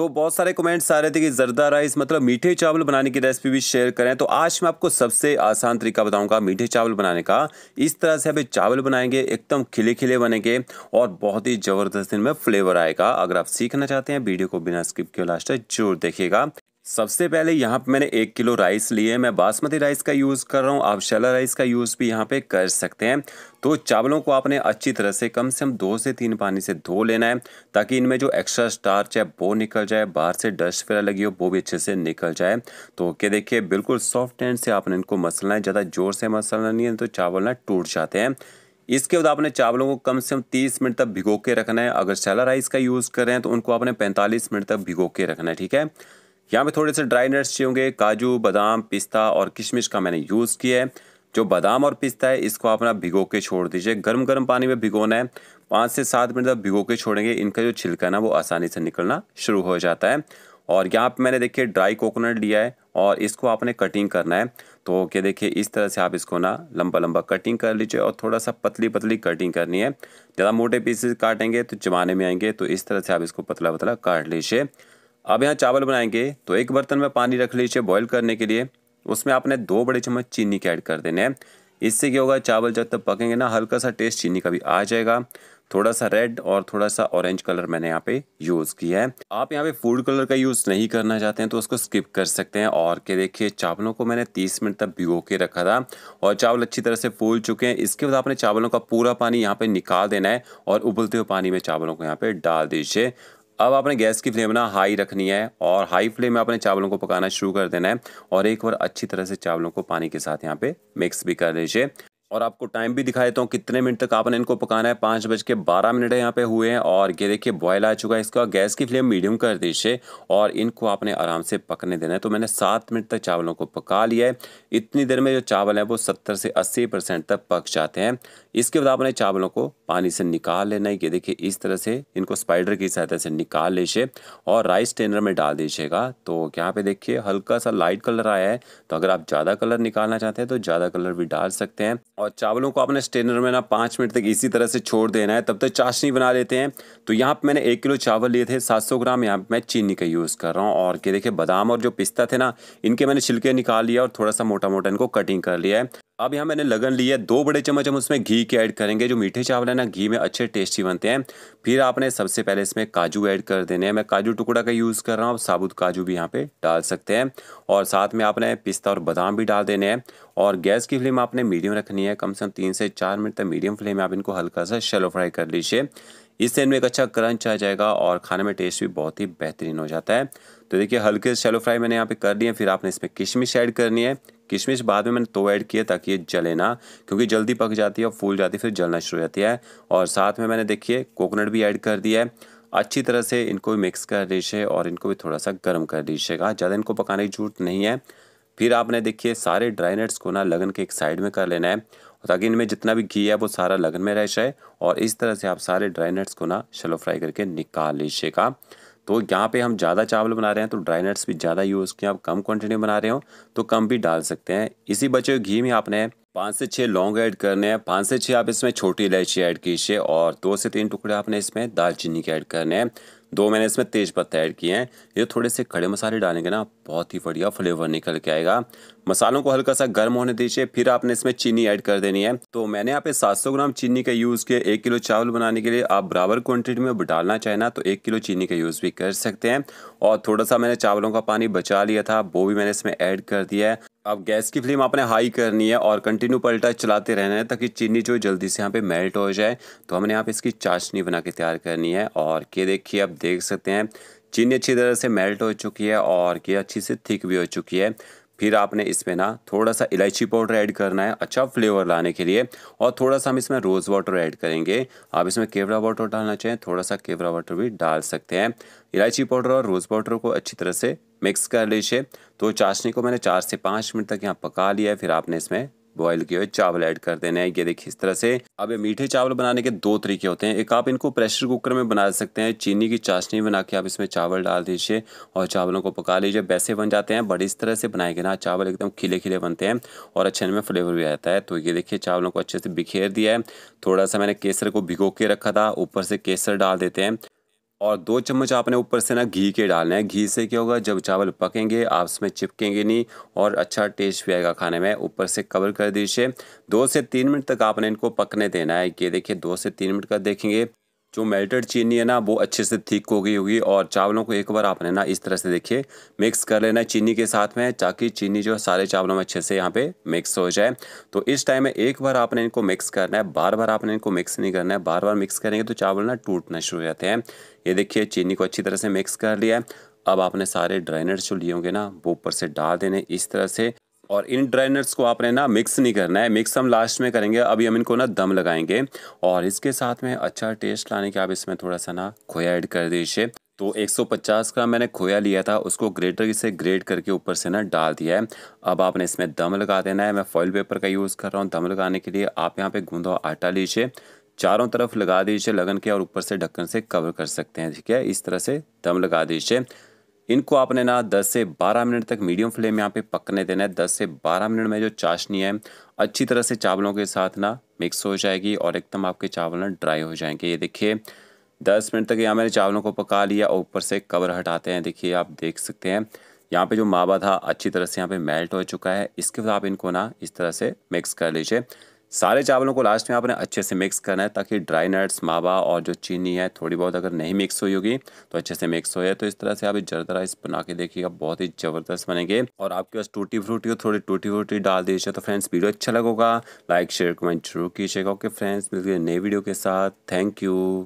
तो बहुत सारे कमेंट्स आ रहे थे कि जरदा राइस मतलब मीठे चावल बनाने की रेसिपी भी शेयर करें तो आज मैं आपको सबसे आसान तरीका बताऊंगा मीठे चावल बनाने का इस तरह से अभी चावल बनाएंगे एकदम खिले खिले बनेंगे और बहुत ही ज़बरदस्त इनमें फ्लेवर आएगा अगर आप सीखना चाहते हैं वीडियो को बिना स्किप के लास्ट तक जरूर देखिएगा सबसे पहले यहाँ पे मैंने एक किलो राइस लिए मैं बासमती राइस का यूज़ कर रहा हूँ आप शला राइस का यूज़ भी यहाँ पे कर सकते हैं तो चावलों को आपने अच्छी तरह से कम से कम दो से तीन पानी से धो लेना है ताकि इनमें जो एक्स्ट्रा स्टार्च है वो निकल जाए बाहर से डस्ट वगैरह लगी हो वो भी अच्छे से निकल जाए तो ओके देखिए बिल्कुल सॉफ्ट एंड से आपने इनको मसलना है ज़्यादा ज़ोर से मसलना नहीं है तो चावल ना टूट जाते हैं इसके बाद आपने चावलों को कम से कम 30 मिनट तक भिगो के रखना है अगर शैला राइस का यूज़ करें तो उनको आपने 45 मिनट तक भिगो के रखना है ठीक है यहाँ पे थोड़े से ड्राई नट्स चाहिए होंगे काजू बादाम पिस्ता और किशमिश का मैंने यूज़ किया है जो बादाम और पिस्ता है इसको आप ना भिगो के छोड़ दीजिए गर्म गर्म पानी में भिगोना है पाँच से सात मिनट तक भिगो के छोड़ेंगे इनका जो छिलका है ना वो आसानी से निकलना शुरू हो जाता है और यहाँ पर मैंने देखिए ड्राई कोकोनट लिया है और इसको आपने कटिंग करना है तो क्या देखिए इस तरह से आप इसको ना लंबा लंबा कटिंग कर लीजिए और थोड़ा सा पतली पतली कटिंग करनी है ज़्यादा मोटे पीसेस काटेंगे तो जमाने में आएंगे तो इस तरह से आप इसको पतला पतला काट लीजिए अब यहाँ चावल बनाएंगे तो एक बर्तन में पानी रख लीजिए बॉईल करने के लिए उसमें आपने दो बड़े चम्मच चीनी के ऐड कर देने हैं इससे क्या होगा चावल जब तक पकेंगे ना हल्का सा टेस्ट चीनी का भी आ जाएगा थोड़ा सा रेड और थोड़ा सा ऑरेंज कलर मैंने यहाँ पे यूज़ किया है आप यहाँ पे फूड कलर का यूज़ नहीं करना चाहते हैं तो उसको स्किप कर सकते हैं और के देखिए चावलों को मैंने 30 मिनट तक भिगो के रखा था और चावल अच्छी तरह से फूल चुके हैं इसके बाद आपने चावलों का पूरा पानी यहाँ पे निकाल देना है और उबलते हुए पानी में चावलों को यहाँ पे डाल दीजिए अब आपने गैस की फ्लेम ना हाई रखनी है और हाई फ्लेम में आपने चावलों को पकाना शुरू कर देना है और एक बार अच्छी तरह से चावलों को पानी के साथ यहाँ पे मिक्स भी कर लीजिए और आपको टाइम भी दिखा देता तो हूँ कितने मिनट तक आपने इनको पकाना है पाँच बज के बारह मिनट यहाँ पे हुए हैं और ये देखिए बॉयल आ चुका है इसका गैस की फ्लेम मीडियम कर दीजिए और इनको आपने आराम से पकने देना है तो मैंने सात मिनट तक चावलों को पका लिया है इतनी देर में जो चावल हैं वो सत्तर से अस्सी परसेंट तक पक जाते हैं इसके बाद आपने चावलों को पानी से निकाल लेना है ये देखिए इस तरह से इनको स्पाइडर की सहायता से निकाल लीजिए और राइस टेनर में डाल दीजिएगा तो यहाँ पर देखिए हल्का सा लाइट कलर आया है तो अगर आप ज़्यादा कलर निकालना चाहते हैं तो ज़्यादा कलर भी डाल सकते हैं और चावलों को आपने स्टेनर में ना पाँच मिनट तक इसी तरह से छोड़ देना है तब तक चाशनी बना लेते हैं तो यहाँ पर मैंने एक किलो चावल लिए थे सात सौ ग्राम यहाँ मैं चीनी का यूज़ कर रहा हूँ और ये देखिए बादाम और जो पिस्ता थे ना इनके मैंने छिलके निकाल लिया और थोड़ा सा मोटा मोटा इनको कटिंग कर लिया है अब यहाँ मैंने लगन ली है दो बड़े चम्मच हम उसमें घी के ऐड करेंगे जो मीठे चावल है ना घी में अच्छे टेस्टी बनते हैं फिर आपने सबसे पहले इसमें काजू ऐड कर देने हैं मैं काजू टुकड़ा का यूज़ कर रहा हूँ आप साबुत काजू भी यहाँ पे डाल सकते हैं और साथ में आपने पिस्ता और बादाम भी डाल देने हैं और गैस की फ्लेम आपने मीडियम रखनी है कम से कम तीन से चार मिनट तक मीडियम फ्लेम में आप इनको हल्का सा शेलो फ्राई कर लीजिए इससे इनमें एक अच्छा क्रंच आ जाएगा और खाने में टेस्ट भी बहुत ही बेहतरीन हो जाता है तो देखिए हल्के शेलो फ्राई मैंने यहाँ पे कर लिए फिर आपने इसमें किशमिश ऐड करनी है किशमिश बाद में मैंने तो ऐड किया ताकि ये जले ना क्योंकि जल्दी पक जाती है और फूल जाती है फिर जलना शुरू हो जाती है और साथ में मैंने देखिए कोकोनट भी ऐड कर दिया है अच्छी तरह से इनको भी मिक्स कर दीजिए और इनको भी थोड़ा सा गर्म कर दीजिएगा ज़्यादा इनको पकाने की जरूरत नहीं है फिर आपने देखिए सारे ड्राई नट्स को ना लगन के एक साइड में कर लेना है ताकि इनमें जितना भी घी है वो सारा लगन में रह जाए और इस तरह से आप सारे ड्राई नट्स को ना शलो फ्राई करके निकाल लीजिएगा तो यहाँ पे हम ज़्यादा चावल बना रहे हैं तो ड्राई नट्स भी ज़्यादा यूज़ किए आप कम क्वांटिटी में बना रहे हो तो कम भी डाल सकते हैं इसी बचे हुए घी में आपने पाँच से छः लौंग ऐड करने हैं पाँच से छः आप इसमें छोटी इलायची ऐड कीजिए और दो से तीन टुकड़े आपने इसमें दालचीनी के ऐड करने हैं दो मैंने इसमें तेज़ पत्ता ऐड किए हैं ये थोड़े से खड़े मसाले डालेंगे ना बहुत ही बढ़िया फ्लेवर निकल के आएगा मसालों को हल्का सा गर्म होने दीजिए फिर आपने इसमें चीनी ऐड कर देनी है तो मैंने यहाँ पे 700 ग्राम चीनी का यूज़ किया एक किलो चावल बनाने के लिए आप बराबर क्वान्टिटी में डालना चाहे ना तो एक किलो चीनी का यूज़ भी कर सकते हैं और थोड़ा सा मैंने चावलों का पानी बचा लिया था वो भी मैंने इसमें ऐड कर दिया है अब गैस की फ्लेम आपने हाई करनी है और कंटिन्यू पलटा चलाते रहना है ताकि चीनी जो जल्दी से यहाँ पे मेल्ट हो जाए तो हमने यहाँ पे इसकी चाशनी बना के तैयार करनी है और ये देखिए आप देख सकते हैं चीनी अच्छी तरह से मेल्ट हो चुकी है और ये अच्छी से थिक भी हो चुकी है फिर आपने इसमें ना थोड़ा सा इलायची पाउडर ऐड करना है अच्छा फ्लेवर लाने के लिए और थोड़ा सा हम इसमें रोज़ वाटर ऐड करेंगे आप इसमें केवरा वाटर डालना चाहें थोड़ा सा केवरा वाटर भी डाल सकते हैं इलायची पाउडर और रोज़ वाटर को अच्छी तरह से मिक्स कर लीजिए तो चाशनी को मैंने चार से पाँच मिनट तक यहाँ पका लिया है फिर आपने इसमें बॉयल किए हुए चावल ऐड कर देने हैं ये देखिए इस तरह से अब ये मीठे चावल बनाने के दो तरीके होते हैं एक आप इनको प्रेशर कुकर में बना सकते हैं चीनी की चाशनी बना के आप इसमें चावल डाल दीजिए और चावलों को पका लीजिए वैसे बन जाते हैं बड़ी इस तरह से बनाएंगे ना चावल एकदम खिले खिले बनते हैं और अच्छे इनमें फ्लेवर भी आता है तो ये देखिए चावलों को अच्छे से बिखेर दिया है थोड़ा सा मैंने केसर को भिगो के रखा था ऊपर से केसर डाल देते हैं और दो चम्मच आपने ऊपर से ना घी के डालने हैं घी से क्या होगा जब चावल पकेंगे आप उसमें चिपकेंगे नहीं और अच्छा टेस्ट भी आएगा खाने में ऊपर से कवर कर दीजिए दो से तीन मिनट तक आपने इनको पकने देना है ये देखिए दो से तीन मिनट का देखेंगे जो मेल्टेड चीनी है ना वो अच्छे से थिक हो गई होगी और चावलों को एक बार आपने ना इस तरह से देखिए मिक्स कर लेना चीनी के साथ में ताकि चीनी जो सारे चावलों में अच्छे से यहाँ पे मिक्स हो जाए तो इस टाइम में एक बार आपने इनको मिक्स करना है बार बार आपने इनको मिक्स नहीं करना है बार बार मिक्स करेंगे तो चावल ना टूटना शुरू हो जाते हैं ये देखिए चीनी को अच्छी तरह से मिक्स कर लिया है अब आपने सारे ड्राइनट्स जो लिए होंगे ना वो ऊपर से डाल देने इस तरह से और इन ड्राइनर्स को आपने ना मिक्स नहीं करना है मिक्स हम लास्ट में करेंगे अभी हम इनको ना दम लगाएंगे और इसके साथ में अच्छा टेस्ट लाने के आप इसमें थोड़ा सा ना खोया ऐड कर दीजिए तो 150 का मैंने खोया लिया था उसको ग्रेटर से ग्रेट करके ऊपर से ना डाल दिया है अब आपने इसमें दम लगा देना है मैं फॉइल पेपर का यूज़ कर रहा हूँ दम लगाने के लिए आप यहाँ पर गूँधा आटा लीजिए चारों तरफ लगा दीजिए लगन के और ऊपर से ढक्कन से कवर कर सकते हैं ठीक है इस तरह से दम लगा दीजिए इनको आपने ना 10 से 12 मिनट तक मीडियम फ्लेम यहाँ पे पकने देना है 10 से 12 मिनट में जो चाशनी है अच्छी तरह से चावलों के साथ ना मिक्स हो जाएगी और एकदम आपके चावल ना ड्राई हो जाएंगे ये देखिए दस मिनट तक यहाँ मैंने चावलों को पका लिया और ऊपर से कवर हटाते हैं देखिए आप देख सकते हैं यहाँ पे जो मावा था अच्छी तरह से यहाँ पे मेल्ट हो चुका है इसके बाद आप इनको ना इस तरह से मिक्स कर लीजिए सारे चावलों को लास्ट में आपने अच्छे से मिक्स करना है ताकि ड्राई नट्स मावा और जो चीनी है थोड़ी बहुत अगर नहीं मिक्स हुई होगी तो अच्छे से मिक्स हो जाए तो इस तरह से आप जरदा राइस बना के देखिएगा बहुत ही ज़बरदस्त बनेंगे और आपके पास टूटी फ्रूटी हो थोड़ी टूटी फ्रूटी डाल दीजिए तो फ्रेंड्स वीडियो अच्छा लगेगा लाइक शेयर कमेंट जरूर कीजिएगा ओके फ्रेंड्स मिलते नई वीडियो के साथ थैंक यू